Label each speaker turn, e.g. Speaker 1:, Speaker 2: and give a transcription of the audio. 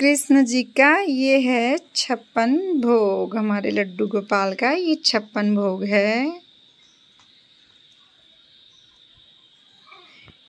Speaker 1: कृष्ण जी का ये है छप्पन भोग हमारे लड्डू गोपाल का ये छप्पन भोग है